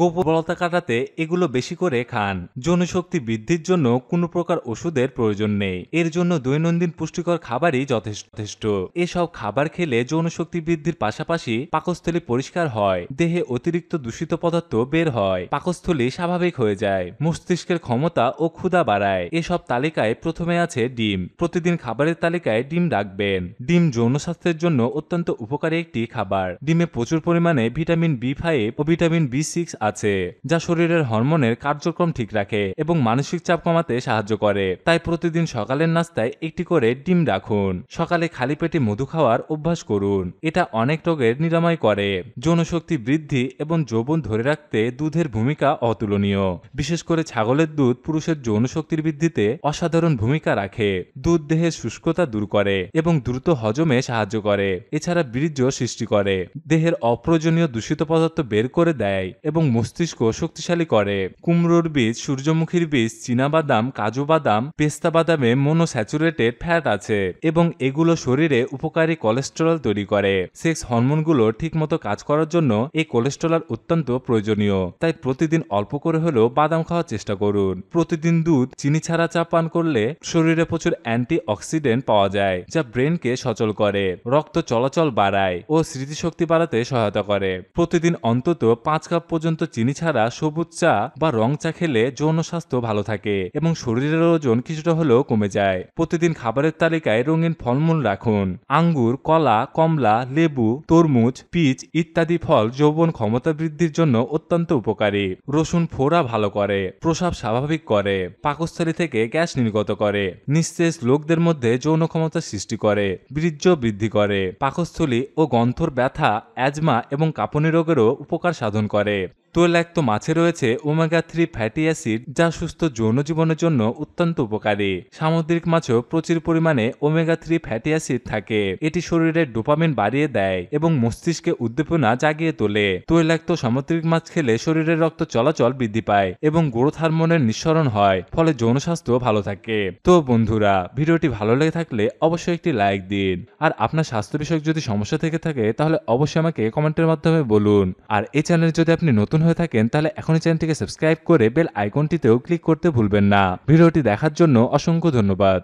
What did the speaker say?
গোপবলতা কাটাতে এগুলো বেশি করে খান যৌনশক্তি বৃদ্ধির জন্য কোনো প্রকার ওষুধের প্রয়োজন নেই এর জন্য দৈনন্দিন পুষ্টিকর খাবারই যথেষ্ট এসব খাবার খেলে যৌনশক্তি বৃদ্ধির পাশাপাশি পাকস্থলী পরিষ্কার হয় দেহে অতিরিক্ত দূষিত পদার্থ বের হয় পাকস্থলী স্বাভাবিক হয়ে যায় মস্তিষ্কের ক্ষমতা ও ক্ষুধা বাড়ায় এসব তালিকায় প্রথমে আছে ডিম প্রতিদিন খাবারের তালিকায় ডিম রাখবেন ডিম যৌন স্বাস্থ্যের জন্য অত্যন্ত উপকারী একটি খাবার ডিমে প্রচুর পরিমাণে ভিটামিন বি ফাইভ ও ভিটামিন বি সিক্স আছে যা শরীরের হরমোনের কার্যক্রম ঠিক রাখে এবং মানসিক চাপ কমাতে সাহায্য করে তাই প্রতিদিন সকালের নাস্তায় একটি করে ডিম রাখুন সকালে খালি পেটে মধু খাওয়ার অভ্যাস করুন এটা অনেক রোগের নিরাময় করে যৌনশক্তি বৃদ্ধি এবং যৌবন ধরে রাখতে দুধের ভূমিকা অতুলনীয় বিশেষ করে ছাগলের দুধ পুরুষের যৌনশক্তির বৃদ্ধিতে অসাধারণ ভূমিকা রাখে দুধ দেহের শুষ্কতা দূর করে এবং দ্রুত হজমে সাহায্য করে এছাড়া বীর্য সৃষ্টি করে দেহের অপ্রয়োজনীয় দূষিত পদার্থ বের করে দেয় এবং মস্তিষ্ক শক্তিশালী করে কুমড়োর বীজ সূর্যমুখীর বীজ বাদাম কাজু বাদাম পেস্তা বাদামে মনোস্যাচুরেটেড ফ্যাট আছে এবং এগুলো শরীরে উপকারী কোলেস্টেরল তৈরি করে সেক্স হরমোনগুলো ঠিকমতো কাজ করার জন্য এই কোলেস্টেরল অত্যন্ত প্রয়োজনীয় তাই প্রতিদিন অল্প করে হলেও বাদাম খাওয়ার চেষ্টা করুন প্রতিদিন দুধ চিনি ছাড়া চা পান করলে শরীরে প্রচুর অ্যান্টি অক্সিডেন্ট পাওয়া যায় যা ব্রেনকে সচল করে রক্ত চলাচল বাড়ায় ও স্মৃতিশক্তি বাড়াতে সহায়তা করে প্রতিদিন অন্তত পাঁচ কাপ পর্যন্ত পর্যন্ত চিনি ছাড়া সবুজ চা বা রং চা খেলে যৌন স্বাস্থ্য ভালো থাকে এবং শরীরের ওজন কিছুটা হলেও কমে যায় প্রতিদিন খাবারের তালিকায় রঙিন ফলমূল রাখুন আঙ্গুর কলা কমলা লেবু তরমুজ পিচ ইত্যাদি ফল যৌবন ক্ষমতা বৃদ্ধির জন্য অত্যন্ত উপকারী রসুন ফোড়া ভালো করে প্রসাব স্বাভাবিক করে পাকস্থলী থেকে গ্যাস নির্গত করে নিঃশেষ লোকদের মধ্যে যৌন ক্ষমতা সৃষ্টি করে বীর্য বৃদ্ধি করে পাকস্থলী ও গন্থর ব্যথা অ্যাজমা এবং কাঁপুনি রোগেরও উপকার সাধন করে তৈলাক্ত মাছে রয়েছে ওমেগা থ্রি ফ্যাটি অ্যাসিড যা সুস্থ যৌন জীবনের জন্য অত্যন্ত উপকারী সামুদ্রিক মাছেও প্রচুর পরিমাণে ওমেগা থ্রি ফ্যাটি অ্যাসিড থাকে এটি শরীরের ডোপামিন বাড়িয়ে দেয় এবং মস্তিষ্কে উদ্দীপনা জাগিয়ে তোলে তৈলাক্ত সামুদ্রিক মাছ খেলে শরীরের রক্ত চলাচল বৃদ্ধি পায় এবং গ্রোথ হারমোনের নিঃসরণ হয় ফলে যৌন স্বাস্থ্য ভালো থাকে তো বন্ধুরা ভিডিওটি ভালো লেগে থাকলে অবশ্যই একটি লাইক দিন আর আপনার স্বাস্থ্য বিষয়ক যদি সমস্যা থেকে থাকে তাহলে অবশ্যই আমাকে কমেন্টের মাধ্যমে বলুন আর এই চ্যানেলে যদি আপনি নতুন হয়ে থাকেন তাহলে এখনই চ্যানেলটিকে সাবস্ক্রাইব করে বেল আইকনটিতেও ক্লিক করতে ভুলবেন না ভিডিওটি দেখার জন্য অসংখ্য ধন্যবাদ